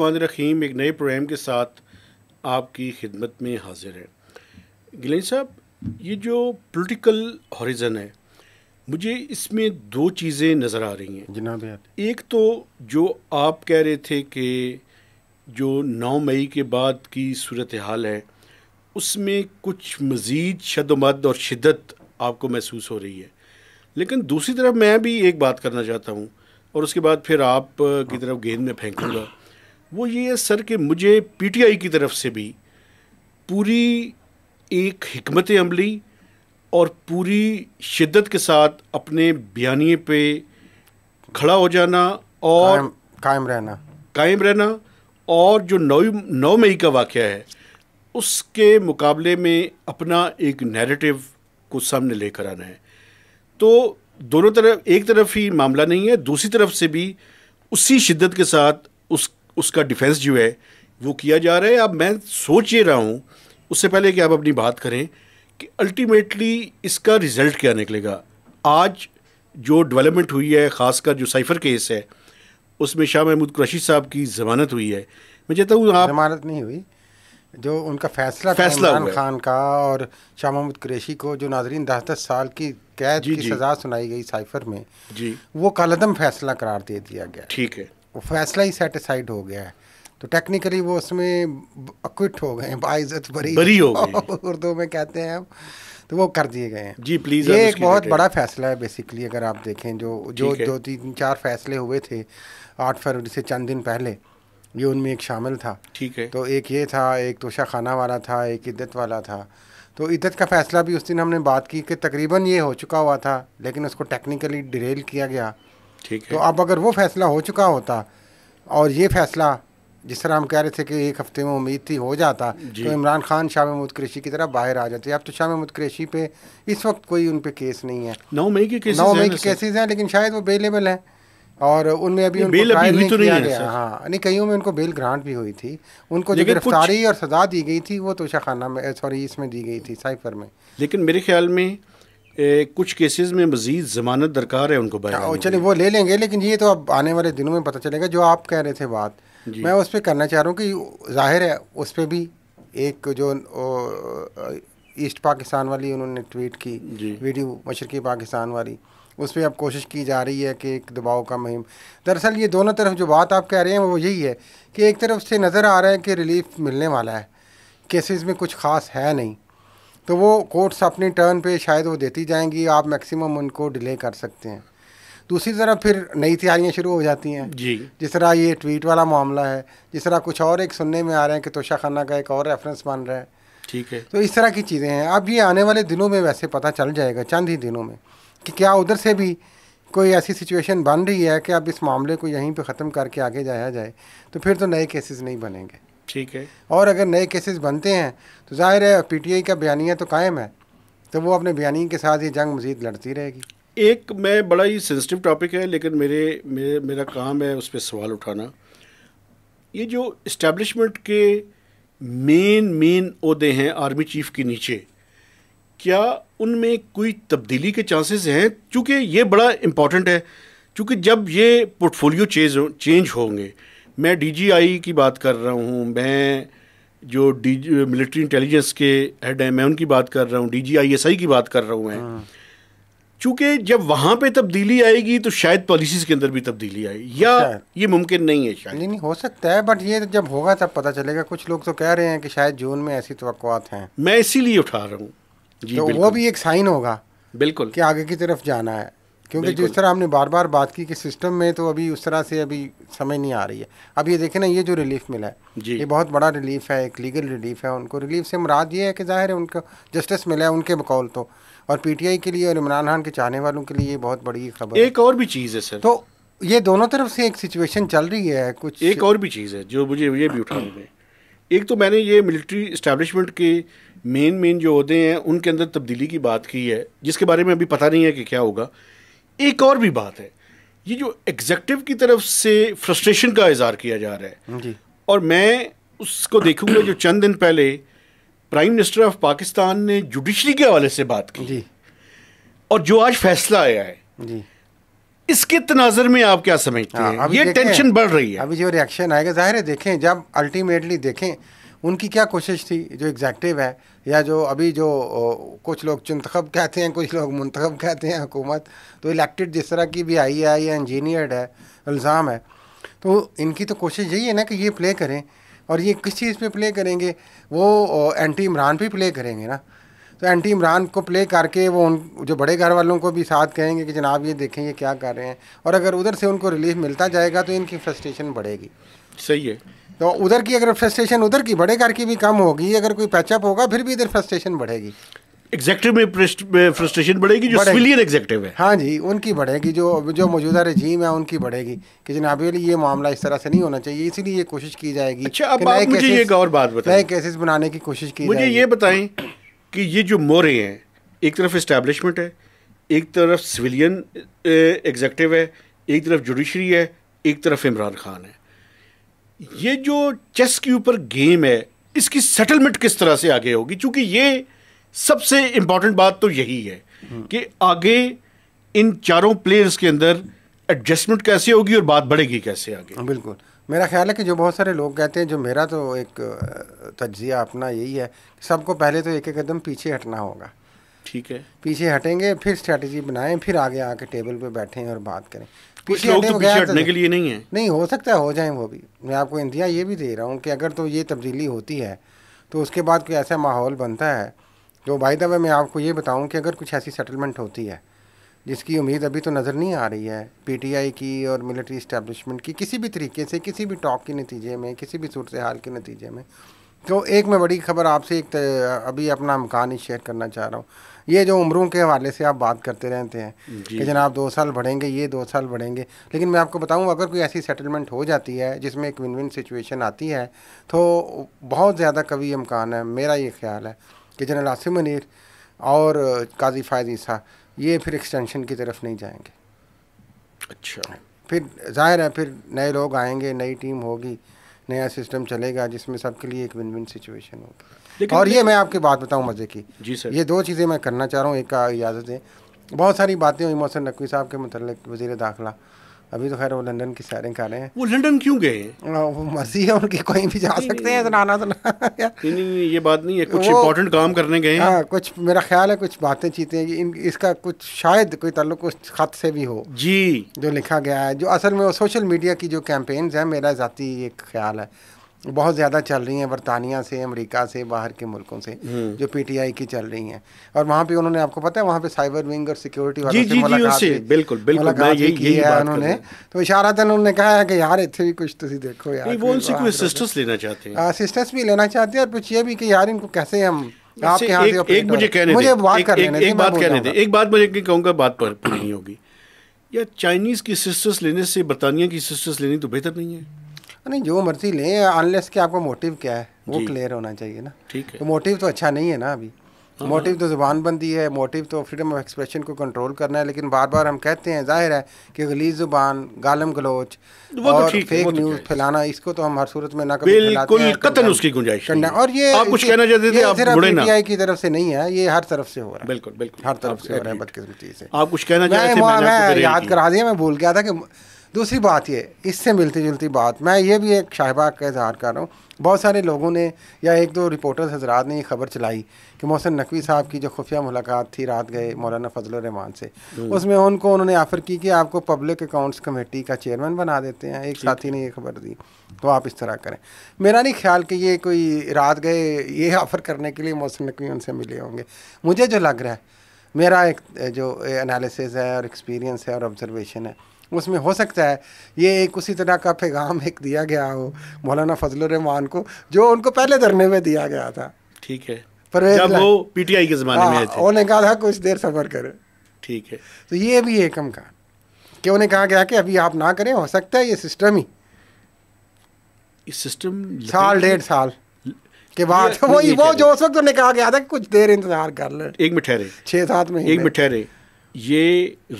बसमीम एक नए प्रोग्राम के साथ आपकी खिदमत में हाजिर है गिलेन साहब ये जो पॉलिटिकल हॉरिजन है मुझे इसमें दो चीज़ें नज़र आ रही हैं जनाब एक तो जो आप कह रहे थे कि जो नौ मई के बाद की सूरत हाल है उसमें कुछ मज़ीद शदमद और शिदत आपको महसूस हो रही है लेकिन दूसरी तरफ मैं भी एक बात करना चाहता हूँ और उसके बाद फिर आप की हाँ। तरफ गेंद में फेंकूँगा वो ये है सर कि मुझे पीटीआई की तरफ से भी पूरी एक हमत अमली और पूरी शिद्दत के साथ अपने बयानी पे खड़ा हो जाना और कायम रहना कायम रहना और जो नौ नौ मई का वाक़ है उसके मुकाबले में अपना एक नैरेटिव को सामने लेकर आना है तो दोनों तरफ एक तरफ ही मामला नहीं है दूसरी तरफ से भी उसी शिद्दत के साथ उस उसका डिफेंस जो है वो किया जा रहा है अब मैं सोच ये रहा हूँ उससे पहले कि आप अपनी बात करें कि अल्टीमेटली इसका रिज़ल्ट क्या निकलेगा आज जो डेवलपमेंट हुई है ख़ासकर जो साइफर केस है उसमें शाह महमूद कुरैशी साहब की ज़मानत हुई है मैं चाहता हूँ आप जमानत नहीं हुई जो उनका फैसला फैसला इमरान खान का और शाह महमूद कुरेशी को जो नाजरीन दस दस साल की कैद की सज़ा सुनाई गई साइफर में जी वो कलदम फैसला करार दे दिया गया ठीक है वो फैसला ही सेटिसाइड हो गया है तो टेक्निकली वो उसमें अक्विट हो गए बाइज़त बरी बरी हो उर्दू में कहते हैं तो वो कर दिए गए हैं जी प्लीज़ ये एक बहुत बड़ा फैसला है बेसिकली अगर आप देखें जो जो दो तीन चार फैसले हुए थे आठ फरवरी से चंद दिन पहले ये उनमें एक शामिल था ठीक है तो एक ये था एक तोशा खाना वाला था एक इद्दत वाला था तो इद्दत का फ़ैसला भी उस दिन हमने बात की कि तकरीबन ये हो चुका हुआ था लेकिन उसको टेक्निकली डिरेल किया गया ठीक है तो अब अगर वो फ़ैसला हो चुका होता और ये फ़ैसला जिस तरह हम कह रहे थे कि एक हफ्ते में उम्मीद थी हो जाता तो इमरान खान शाह महमूद क्रेशी की तरह बाहर आ जाते अब तो शाह महमूद क्रेशी पे इस वक्त कोई उन पर केस नहीं है नौ मई के केसेस नौ मई के केसेस हैं लेकिन शायद वो अवेलेबल हैं और उनमें अभी उनको बेल अभी नहीं तो नहीं है हाँ नहीं कईयों में उनको बेल ग्रांट भी हुई थी उनको जो गिरफ्तारी और सजा दी गई थी वो तोशाखाना में सॉरी इसमें दी गई थी साइफर में लेकिन मेरे ख्याल में ए, कुछ केसेस में मजीद जमानत दरकार है उनको हाँ, चलिए वो ले लेंगे लेकिन ये तो अब आने वाले दिनों में पता चलेगा जो आप कह रहे थे बात मैं उस पर करना चाह रहा हूँ कि जाहिर है उस पर भी एक जो ईस्ट पाकिस्तान वाली उन्होंने ट्वीट की वीडियो मशरक़ी पाकिस्तान वाली उस पर अब कोशिश की जा रही है कि एक दबाव का मुहिम दरअसल ये दोनों तरफ जो बात आप कह रहे हैं वो यही है कि एक तरफ से नज़र आ रहा है कि रिलीफ मिलने वाला है केसेस में कुछ ख़ास है नहीं तो वो कोर्ट्स अपने टर्न पे शायद वो देती जाएंगी आप मैक्सिमम उनको डिले कर सकते हैं दूसरी तरफ फिर नई तैयारियां शुरू हो जाती हैं जी जिस तरह ये ट्वीट वाला मामला है जिस तरह कुछ और एक सुनने में आ रहे हैं कि तोशा खाना का एक और रेफरेंस बन रहा है ठीक है तो इस तरह की चीज़ें हैं अब ये आने वाले दिनों में वैसे पता चल जाएगा चंद ही दिनों में कि क्या उधर से भी कोई ऐसी सिचुएशन बन रही है कि अब इस मामले को यहीं पे ख़त्म करके आगे जाया जाए तो फिर तो नए केसेस नहीं बनेंगे ठीक है और अगर नए केसेस बनते हैं तो जाहिर है पीटीआई का बयानिया तो कायम है तो वो अपने बयानी के साथ ये जंग मजीद लड़ती रहेगी एक मैं बड़ा ही सेंसिटिव टॉपिक है लेकिन मेरे मेरे मेरा काम है उस पर सवाल उठाना ये जो इस्टेब्लिशमेंट के मेन मेन अहदे हैं आर्मी चीफ के नीचे क्या उनमें कोई तब्दीली के चांसेस हैं क्योंकि ये बड़ा इम्पॉर्टेंट है क्योंकि जब ये पोर्टफोलियो चेंज चेंज होंगे मैं डीजीआई की बात कर रहा हूँ मैं जो डी मिलिट्री इंटेलिजेंस के हेड हैं मैं उनकी बात कर रहा हूँ डीजीआईएसआई की बात कर रहा हूँ मैं हाँ। चूंकि जब वहां पे तब्दीली आएगी तो शायद पॉलिसीज के अंदर भी तब्दीली आएगी या अच्छा। ये मुमकिन नहीं है शायद नहीं नहीं हो सकता है बट ये जब होगा तब पता चलेगा कुछ लोग तो कह रहे हैं कि शायद जून में ऐसी तो हैं मैं इसीलिए उठा रहा हूँ जी तो वो भी एक साइन होगा बिल्कुल कि आगे की तरफ जाना है क्योंकि जिस तरह हमने बार बार बात की कि सिस्टम में तो अभी उस तरह से अभी समझ नहीं आ रही है अब ये देखें ना ये जो रिलीफ मिला है ये बहुत बड़ा रिलीफ है एक लीगल रिलीफ है उनको रिलीफ से मुराद ये है कि जाहिर है उनको जस्टिस मिला है उनके बकौल तो और पीटीआई के लिए और इमरान खान के चाहने वालों के लिए बहुत बड़ी खबर एक और भी चीज़ है सर तो ये दोनों तरफ से एक सिचुएशन चल रही है कुछ एक और भी चीज़ है जो मुझे ये भी उठानी है एक तो मैंने ये मिलिट्री इस्टेब्लिशमेंट के मेन मेन जो होते हैं उनके अंदर तब्दीली की बात की है जिसके बारे में अभी पता नहीं है कि क्या होगा एक और भी बात है ये जो एग्जेक्टिव की तरफ से फ्रस्ट्रेशन का इजहार किया जा रहा है और मैं उसको देखूंगा जो चंद दिन पहले प्राइम मिनिस्टर ऑफ पाकिस्तान ने जुडिशरी के हवाले से बात की जी और जो आज फैसला आया है जी इसके तनाजर में आप क्या समझते हाँ, हैं हाँ, ये टेंशन बढ़ रही है अभी जो रिएक्शन आएगा जाहिर है देखें जब अल्टीमेटली देखें उनकी क्या कोशिश थी जो एग्जैक्टिव है या जो अभी जो कुछ लोग चुनतखब कहते हैं कुछ लोग मुंतखब कहते हैं हुकूमत तो इलेक्टेड जिस तरह की भी आई है या इंजीनियर्ड है इल्ज़ाम है तो इनकी तो कोशिश यही है ना कि ये प्ले करें और ये किस चीज़ पे प्ले करेंगे वो एंटी इमरान भी प्ले करेंगे ना तो एंटी इमरान को प्ले करके वो उन जो बड़े घर वालों को भी साथ कहेंगे कि जनाब ये देखें ये क्या कर रहे हैं और अगर उधर से उनको रिलीफ मिलता जाएगा तो इनकी फ्रस्ट्रेशन बढ़ेगी सही है तो उधर की अगर फ्रस्ट्रेशन उधर की बड़े घर की भी कम होगी अगर कोई पैचअप होगा फिर भी इधर फ्रस्ट्रेशन बढ़ेगी एग्जेक्टिव में फ्रस्ट्रेशन बढ़ेगी जो सिविलियन एग्जेक्टिव है हाँ जी उनकी बढ़ेगी जो जो मौजूदा रजीम है उनकी बढ़ेगी कि जनाब ये मामला इस तरह से नहीं होना चाहिए इसीलिए ये कोशिश की जाएगी अच्छा अब आप मुझे एक और बात बताएं नए केसेस बनाने की कोशिश की मुझे ये बताएं कि ये जो मोरे हैं एक तरफ इस्टेब्लिशमेंट है एक तरफ सिविलियन एग्जेक्टिव है एक तरफ जुडिशरी है एक तरफ इमरान खान है ये जो चेस के ऊपर गेम है इसकी सेटलमेंट किस तरह से आगे होगी चूँकि ये सबसे इम्पॉर्टेंट बात तो यही है कि आगे इन चारों प्लेयर्स के अंदर एडजस्टमेंट कैसे होगी और बात बढ़ेगी कैसे आगे हाँ, बिल्कुल मेरा ख्याल है कि जो बहुत सारे लोग कहते हैं जो मेरा तो एक तजिया अपना यही है सबको पहले तो एक एक कदम पीछे हटना होगा ठीक है पीछे हटेंगे फिर स्ट्रेटजी बनाएं फिर आगे आके टेबल पे बैठें और बात करें पीछे लोग तो पीछे हटने के लिए नहीं है नहीं हो सकता है हो जाए वो भी मैं आपको इंतजार ये भी दे रहा हूँ कि अगर तो ये तब्दीली होती है तो उसके बाद कोई ऐसा माहौल बनता है तो भाई दबा मैं आपको ये बताऊं कि अगर कुछ ऐसी सेटलमेंट होती है जिसकी उम्मीद अभी तो नज़र नहीं आ रही है पीटीआई की और मिलिट्री इस्टेब्लिशमेंट की किसी भी तरीके से किसी भी टॉक के नतीजे में किसी भी सूरत हाल के नतीजे में तो एक मैं बड़ी खबर आपसे एक अभी अपना मकान ही शेयर करना चाह रहा हूँ ये जो उम्रों के हवाले से आप बात करते रहते हैं कि जनाब दो साल बढ़ेंगे ये दो साल बढ़ेंगे लेकिन मैं आपको बताऊं अगर कोई ऐसी सेटलमेंट हो जाती है जिसमें एक विन विन सिचुएशन आती है तो बहुत ज़्यादा कभी इम्कान है मेरा ये ख्याल है कि जनरल आसिम मनीर और काजी फ़ायद ईसा ये फिर एक्सटेंशन की तरफ नहीं जाएंगे अच्छा फिर जाहिर है फिर नए लोग आएंगे नई टीम होगी नया सिस्टम चलेगा जिसमें सबके लिए एक विन विन सिचुएशन होगी और ये मैं आपकी बात बताऊं मज़े की जी सर ये दो चीज़ें मैं करना चाह रहा हूँ एक इजाज़त है बहुत सारी बातें हुई मोहसिन नकवी साहब के मतलब वज़ी दाखिला अभी तो खैर वो लंदन की सैरें कर रहे हैं वो लंदन क्यों गए हाँ, वो मर्जी है उनके कहीं भी जा सकते हैं तो सुना तो नहीं, नहीं ये बात नहीं है कुछ इम्पोर्टेंट काम करने गए हैं हाँ, कुछ मेरा ख्याल है कुछ बातें चीतें इन इसका कुछ शायद कोई ताल्लुक उस खत से भी हो जी जो लिखा गया है जो असल में वो सोशल मीडिया की जो कैंपेन्स हैं मेरा ज़ाती एक ख्याल है बहुत ज़्यादा चल रही हैं बरतानिया से अमेरिका से बाहर के मुल्कों से हम्म। जो पीटीआई की चल रही हैं और वहाँ पे उन्होंने आपको पता है वहाँ पे साइबर विंग और सिक्योरिटी वालों से मुलाकात की बिल्कुल बिल्कुल मैं यही की है उन्होंने तो इशारा था तो उन्होंने कहा है कि यार इतने भी कुछ तो तुम देखो यार वो उनसे कोई असिस्टेंस लेना चाहते हैं असिस्टेंस भी लेना चाहते हैं और कुछ ये भी कि यार इनको कैसे हम अच्छा, आपके यहाँ से एक मुझे कहने मुझे बात कर एक बात कहने दे एक बात मुझे कहूँगा बात पर नहीं होगी या चाइनीज़ की सिस्टर्स लेने से बरतानिया की सिस्टर्स लेनी तो बेहतर नहीं है नहीं जो मर्जी लें अनलेस के आपका मोटिव क्या है वो क्लियर होना चाहिए ना ठीक है तो मोटिव तो अच्छा नहीं है ना अभी मोटिव हाँ। तो ज़ुबान बंदी है मोटिव तो फ्रीडम ऑफ एक्सप्रेशन को कंट्रोल करना है लेकिन बार बार हम कहते हैं जाहिर है कि गली ज़ुबान गालम गलोच तो और तो फेक न्यूज़ फैलाना इसको तो हम हर सूरत में ना बिल्कुल तो कतन उसकी गुंजाइश करना और ये आप कुछ कहना चाहते थे आप सिर्फ की तरफ से नहीं है ये हर तरफ से हो रहा है बिल्कुल बिल्कुल हर तरफ से हो रहा है बदकिस्मती से आप कुछ कहना चाहते मैं याद करा दिया मैं भूल गया था कि दूसरी बात ये इससे मिलती जुलती बात मैं ये भी एक शाहबाग का इजहार कर रहा हूँ बहुत सारे लोगों ने या एक दो रिपोर्टर्स हजरात ने ये खबर चलाई कि मोहसिन नकवी साहब की जो खुफिया मुलाकात थी रात गए मौलाना फजल रहमान से हम्म। उसमें उनको उन्होंने ऑफ़र की कि आपको पब्लिक अकाउंट्स कमेटी का चेयरमैन बना देते हैं एक साथी ने ये खबर दी तो आप इस तरह करें मेरा नहीं ख्याल कि ये कोई रात गए ये ऑफ़र करने के लिए मोहसिन नकवी उनसे मिले होंगे मुझे जो लग रहा है मेरा एक जो एनालिसिस है और एक्सपीरियंस है और ऑब्जर्वेशन है उसमें हो सकता है ये एक उसी तरह का पैगाम एक दिया गया हो मौलाना फजल रहमान को जो उनको पहले धरने में दिया गया था ठीक है पर जब वो पीटीआई के ज़माने में हाँ, थे उन्होंने कहा था कुछ देर सफ़र करें ठीक है तो ये भी एक कहा कि उन्हें कहा गया कि अभी आप ना करें हो सकता है ये सिस्टम ही इस सिस्टम साल डेढ़ साल के बाद वही वो जो उस वक्त उन्हें कहा गया था कि कुछ देर इंतजार कर लें एक ठहरे छः सात महीने एक ठहरे ये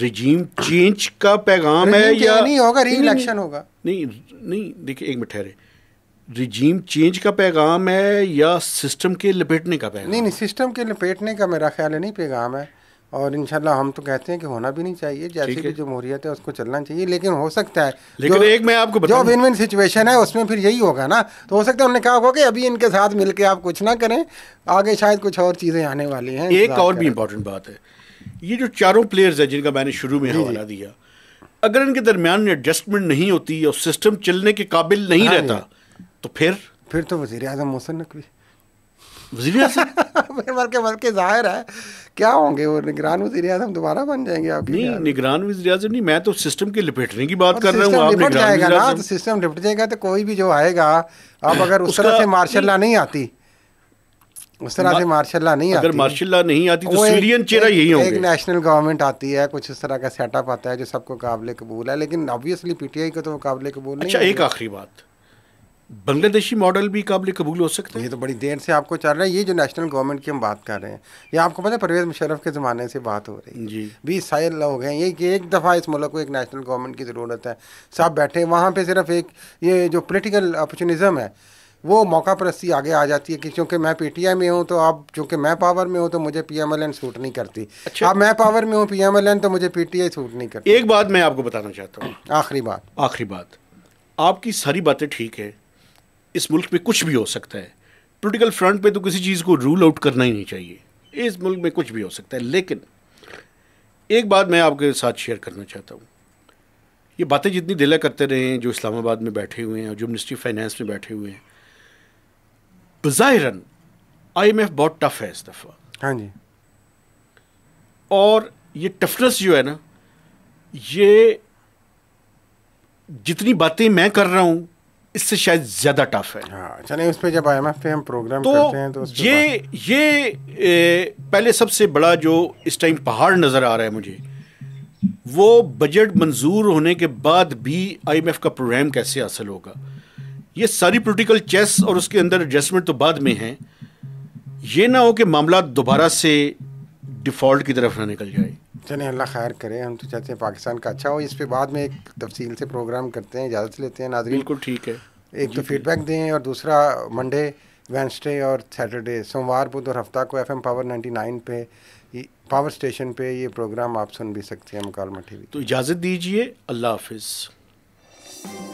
रिजीम चेंज का पैगाम है या नहीं होगा री इलेक्शन होगा नहीं नहीं देखिए एक मिनट ठहरे रिजीम चेंज का पैगाम है या सिस्टम के लपेटने का पैगाम नहीं नहीं सिस्टम के लपेटने का मेरा ख्याल है नहीं पैगाम है और इंशाल्लाह हम तो कहते हैं कि होना भी नहीं चाहिए जैसे भी जमहूरियत है उसको चलना चाहिए लेकिन हो सकता है लेकिन एक मैं आपको जो विन विन सिचुएशन है उसमें फिर यही होगा ना तो हो सकता है उन्होंने कहा होगा कि अभी इनके साथ मिलकर आप कुछ ना करें आगे शायद कुछ और चीज़ें आने वाली हैं एक और भी इम्पोर्टेंट बात है ये जो चारों प्लेयर्स हैं जिनका मैंने शुरू में हवाला दिया अगर इनके दरमियान एडजस्टमेंट नहीं होती और सिस्टम चलने के काबिल नहीं हाँ रहता नहीं। तो फिर फिर तो वजी अजम मोहसन नकवी फिर बल्कि बल्कि जाहिर है क्या होंगे वो निगरान वजीर अजम दोबारा बन जाएंगे आप नहीं निगरान वजी अजम नहीं मैं तो सिस्टम के लपेटने की बात कर रहा हूँ आप निपट जाएगा ना तो सिस्टम लिपट जाएगा तो कोई भी जो आएगा आप अगर उस तरह से मार्शल ला नहीं आती उस तरह से मार्शल ला नहीं अगर मार्शल ला नहीं आती तो सीरियन चेहरा यही होंगे एक नेशनल गवर्नमेंट आती है कुछ इस तरह का सेटअप आता है जो सबको काबिल कबूल है लेकिन ऑब्वियसली पीटीआई को तो काबिल कबूल अच्छा एक आखिरी बात बांग्लादेशी मॉडल भी काबिल कबूल हो सकता है ये तो बड़ी देर से आपको चल रहा है ये जो नेशनल गवर्नमेंट की हम बात कर रहे हैं ये आपको पता है परवेज मुशरफ के ज़माने से बात हो रही है जी बीस साल लोग हैं ये कि एक दफ़ा इस मुल्क को एक नेशनल गवर्नमेंट की ज़रूरत है सब बैठे वहाँ पर सिर्फ एक ये जो पोलिटिकल अपॉर्चुनिज़म है वो मौका परस्ती आगे आ जाती है कि चूँकि मैं पीटीआई में हूँ तो आप चूँकि मैं पावर में हूँ तो मुझे पीएमएलएन सूट नहीं करती अच्छा आप मैं पावर में हूँ पीएमएलएन तो मुझे पीटीआई सूट नहीं करती एक बात मैं आपको बताना चाहता हूँ आखिरी बात आखिरी बात आपकी सारी बातें ठीक है इस मुल्क में कुछ भी हो सकता है पोलिटिकल फ्रंट पर तो किसी चीज़ को रूल आउट करना ही नहीं चाहिए इस मुल्क में कुछ भी हो सकता है लेकिन एक बात मैं आपके साथ शेयर करना चाहता हूँ ये बातें जितनी दिला करते रहे हैं जो इस्लामाबाद में बैठे हुए हैं और जो मिनिस्ट्री फाइनेंस में बैठे हुए हैं बज़ाहिरन आईएमएफ बहुत टफ है इस दफ़ा हाँ जी और ये टफनेस जो है ना ये जितनी बातें मैं कर रहा हूँ इससे शायद ज़्यादा टफ है हाँ उस पर जब आई पे हम प्रोग्राम तो करते हैं तो ये ये ए, पहले सबसे बड़ा जो इस टाइम पहाड़ नज़र आ रहा है मुझे वो बजट मंजूर होने के बाद भी आईएमएफ का प्रोग्राम कैसे हासिल होगा ये सारी पोलिटिकल चेस और उसके अंदर एडजस्टमेंट तो बाद में है ये ना हो कि मामला दोबारा से डिफ़ॉल्ट की तरफ ना निकल जाए चले अल्लाह खैर करे हम तो चाहते हैं पाकिस्तान का अच्छा हो इस पर बाद में एक तफसील से प्रोग्राम करते हैं इजाज़त लेते हैं नाजरी बिल्कुल ठीक है एक तो फीडबैक दें और दूसरा मंडे वेंसडे और सैटरडे सोमवार बुध और हफ्ता को एफएम पावर 99 पे पावर स्टेशन पे ये प्रोग्राम आप सुन भी सकते हैं मकालमा टी तो इजाज़त दीजिए अल्लाह हाफिज़